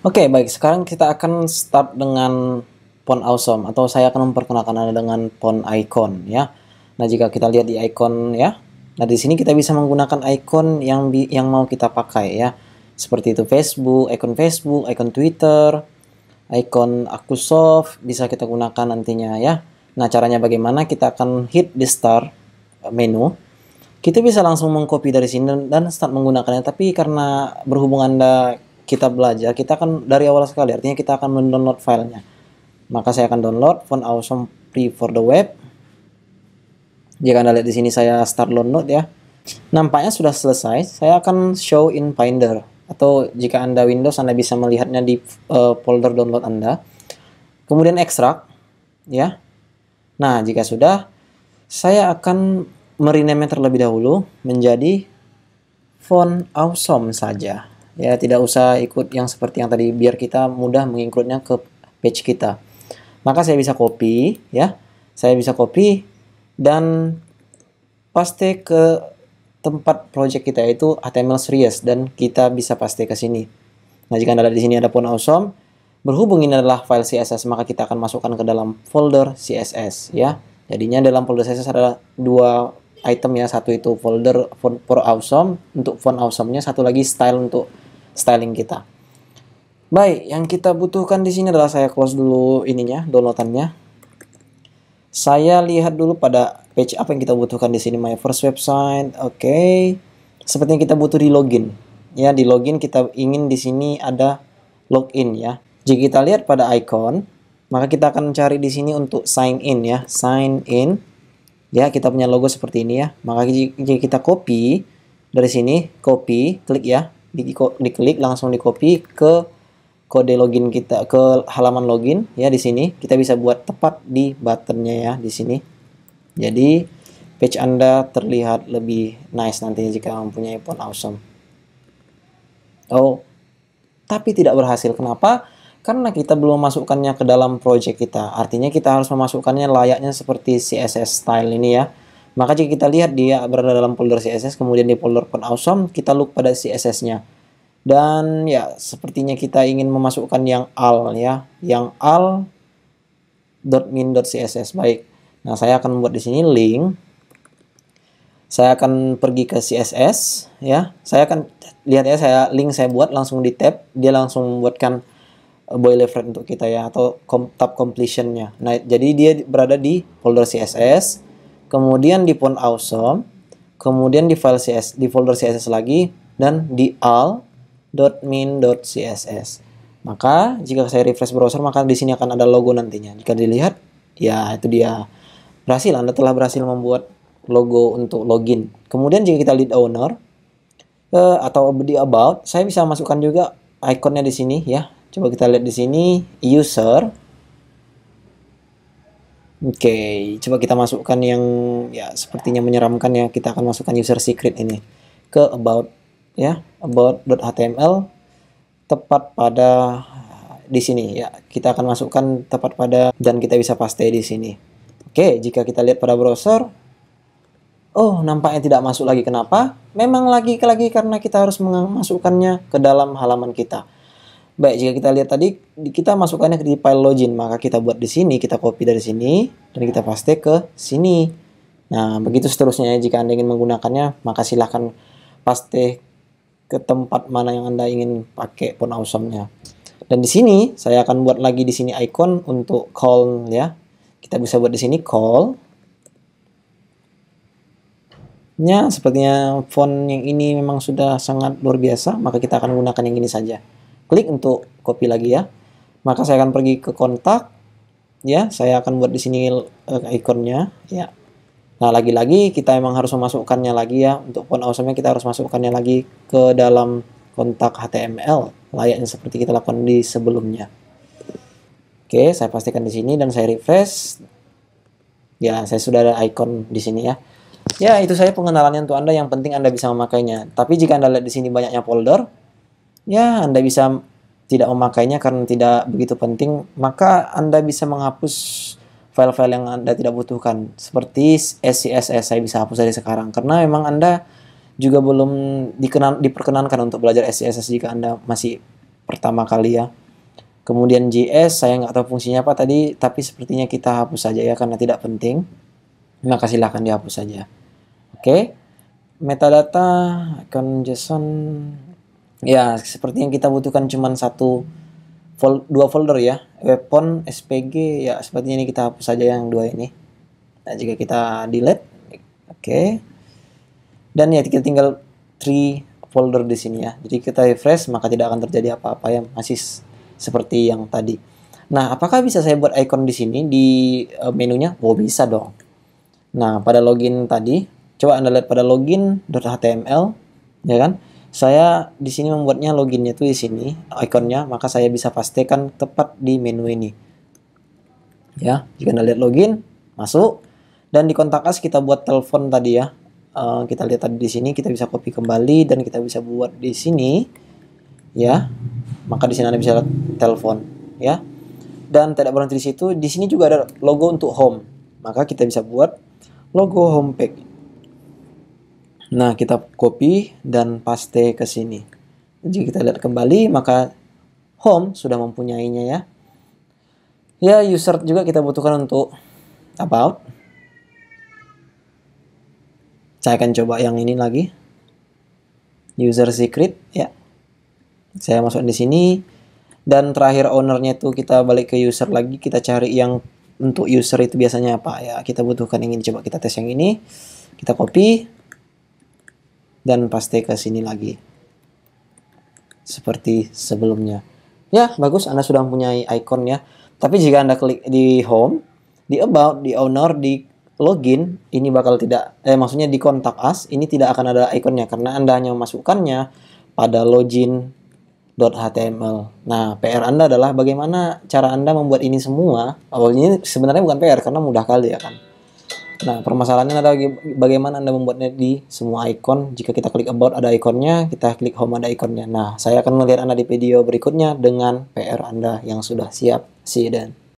Oke, okay, baik. Sekarang kita akan start dengan font Awesome atau saya akan memperkenalkan Anda dengan font Icon ya. Nah, jika kita lihat di icon ya. Nah, di sini kita bisa menggunakan icon yang yang mau kita pakai ya. Seperti itu Facebook, icon Facebook, icon Twitter, icon Akusoft bisa kita gunakan nantinya ya. Nah, caranya bagaimana? Kita akan hit di start menu. Kita bisa langsung mengcopy dari sini dan start menggunakannya, tapi karena berhubung Anda kita belajar, kita akan dari awal sekali, artinya kita akan mendownload filenya. Maka saya akan download font awesome free for the web. Jika Anda lihat di sini saya start download ya. Nampaknya sudah selesai, saya akan show in Finder. Atau jika Anda Windows, Anda bisa melihatnya di uh, folder download Anda. Kemudian ekstrak, ya. Nah, jika sudah, saya akan merename terlebih dahulu menjadi font awesome saja ya tidak usah ikut yang seperti yang tadi biar kita mudah mengikutnya ke page kita maka saya bisa copy ya saya bisa copy dan paste ke tempat project kita yaitu HTML series dan kita bisa paste ke sini nah jika anda ada di sini ada pun awesome berhubung ini adalah file CSS maka kita akan masukkan ke dalam folder CSS ya jadinya dalam folder CSS ada dua item ya satu itu folder for awesome untuk font awesome-nya satu lagi style untuk styling kita. Baik, yang kita butuhkan di sini adalah saya close dulu ininya, downloadannya. Saya lihat dulu pada page apa yang kita butuhkan di sini my first website. Oke. Okay. Sepertinya kita butuh di login. Ya, di login kita ingin di sini ada login ya. Jika kita lihat pada icon, maka kita akan cari di sini untuk sign in ya, sign in. Ya, kita punya logo seperti ini ya. Maka jika kita copy dari sini, copy, klik ya di, diklik langsung di copy ke kode login kita ke halaman login ya di sini kita bisa buat tepat di buttonnya ya di sini jadi page anda terlihat lebih nice nantinya jika mempunyai font awesome oh tapi tidak berhasil kenapa karena kita belum masukkannya ke dalam project kita artinya kita harus memasukkannya layaknya seperti CSS style ini ya maka jika kita lihat dia berada dalam folder CSS, kemudian di folder pun awesome, kita look pada CSS-nya. Dan ya, sepertinya kita ingin memasukkan yang al ya, yang al .min.css. Baik. Nah, saya akan membuat di sini link. Saya akan pergi ke CSS ya. Saya akan lihat ya saya link saya buat langsung di tab, dia langsung membuatkan eh, boilerplate untuk kita ya atau tab completion-nya. Nah, jadi dia berada di folder CSS kemudian di font awesome, kemudian di file CSS, di folder CSS lagi dan di all.min.css. Maka jika saya refresh browser maka di sini akan ada logo nantinya. Jika dilihat ya itu dia berhasil Anda telah berhasil membuat logo untuk login. Kemudian jika kita lead owner uh, atau di about, saya bisa masukkan juga ikonnya di sini ya. Coba kita lihat di sini user Oke, okay, coba kita masukkan yang ya sepertinya menyeramkan ya. Kita akan masukkan user secret ini ke about ya, about.html tepat pada di sini ya. Kita akan masukkan tepat pada dan kita bisa paste di sini. Oke, okay, jika kita lihat pada browser Oh, nampaknya tidak masuk lagi. Kenapa? Memang lagi-lagi karena kita harus memasukkannya ke dalam halaman kita. Baik, jika kita lihat tadi, kita masukkannya ke file login, maka kita buat di sini, kita copy dari sini, dan kita paste ke sini. Nah, begitu seterusnya ya, jika Anda ingin menggunakannya, maka silahkan paste ke tempat mana yang Anda ingin pakai pun awesome-nya. Dan di sini, saya akan buat lagi di sini icon untuk call ya. Kita bisa buat di sini call. Ya, sepertinya font yang ini memang sudah sangat luar biasa, maka kita akan gunakan yang ini saja klik untuk copy lagi ya. Maka saya akan pergi ke kontak ya, saya akan buat di sini uh, ikonnya ya. Nah, lagi-lagi kita emang harus memasukkannya lagi ya. Untuk font awesome kita harus masukkannya lagi ke dalam kontak HTML layaknya seperti kita lakukan di sebelumnya. Oke, saya pastikan di sini dan saya refresh. Ya, saya sudah ada icon di sini ya. Ya, itu saya pengenalannya untuk Anda yang penting Anda bisa memakainya. Tapi jika Anda lihat di sini banyaknya folder, ya Anda bisa tidak memakainya karena tidak begitu penting, maka Anda bisa menghapus file-file yang Anda tidak butuhkan. Seperti SCSS saya bisa hapus dari sekarang karena memang Anda juga belum dikenal diperkenankan untuk belajar SCSS jika Anda masih pertama kali ya. Kemudian JS saya nggak tahu fungsinya apa tadi, tapi sepertinya kita hapus saja ya karena tidak penting. Maka silahkan dihapus saja. Oke. Okay. Metadata icon JSON ya seperti yang kita butuhkan cuma satu fol dua folder ya weapon spg ya sepertinya ini kita hapus saja yang dua ini nah jika kita delete oke okay. dan ya kita tinggal three folder di sini ya jadi kita refresh maka tidak akan terjadi apa-apa yang masih seperti yang tadi nah apakah bisa saya buat icon di sini di e, menunya oh bisa dong nah pada login tadi coba anda lihat pada login.html ya kan saya di sini membuatnya loginnya tuh di sini ikonnya, maka saya bisa pastikan tepat di menu ini. Ya, jika Anda lihat login, masuk dan di kontak as kita buat telepon tadi ya. Uh, kita lihat tadi di sini kita bisa copy kembali dan kita bisa buat di sini ya. Maka di sini Anda bisa lihat telepon ya. Dan tidak berhenti di situ, di sini juga ada logo untuk home. Maka kita bisa buat logo home page. Nah, kita copy dan paste ke sini. Jika kita lihat kembali, maka home sudah mempunyainya ya. Ya, user juga kita butuhkan untuk about. Saya akan coba yang ini lagi. User secret ya. Saya masuk di sini dan terakhir ownernya itu kita balik ke user lagi, kita cari yang untuk user itu biasanya apa ya. Kita butuhkan yang ini coba kita tes yang ini. Kita copy dan pasti ke sini lagi seperti sebelumnya ya bagus Anda sudah mempunyai icon ya tapi jika Anda klik di home di about di owner di login ini bakal tidak eh maksudnya di kontak us ini tidak akan ada ikonnya karena Anda hanya memasukkannya pada login .html Nah, PR Anda adalah bagaimana cara Anda membuat ini semua. Awalnya sebenarnya bukan PR karena mudah kali ya kan. Nah, permasalahannya adalah bagaimana Anda membuatnya di semua icon. Jika kita klik about ada ikonnya, kita klik home ada ikonnya. Nah, saya akan melihat Anda di video berikutnya dengan PR Anda yang sudah siap. See you then.